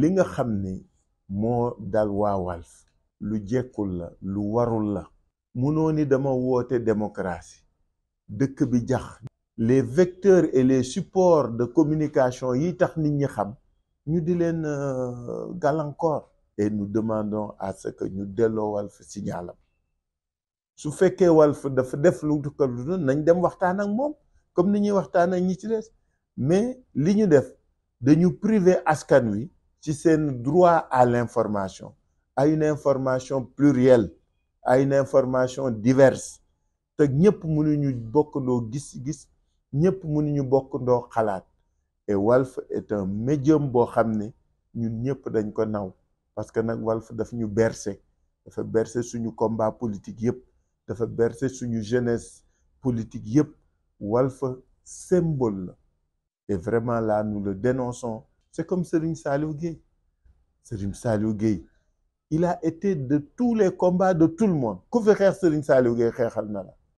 li nga xam ni moo dal Walf lu jekkul la lu warul la munoo ni dama woote démocratie dëkk bi jax les vecteurs et les supports de communication yi tax nit ñi xam ñu di leen euh, galancor et nous demandons à ce que ñu delloo Walf signalam su fekkee Walf dafa def lu ko lu nañ dem waxtaan ak moom comme ni ñuy waxtaan ak ñi ci des mais li ñu def dañu priver askan wi c'est un droit à l'information à une information plurielle à une information diverse te ñëpp mënuñu bokkandoo gis-gis ñëpp mënuñu bokkandoo xalaat et Walf est un médium pour nous, ne ñun ñëpp dañ ko naw parce que nag Walf daf ñu bercer dafa bercé suñu combat politique fait bercer bercé suñu jeunesse politique est Walf symbole et vraiment là nous le dénonçons c'est comme Serim salou Serim Serine il a été de tous les combats de tout le monde Qu'est-ce que Serigne Saliou Gueye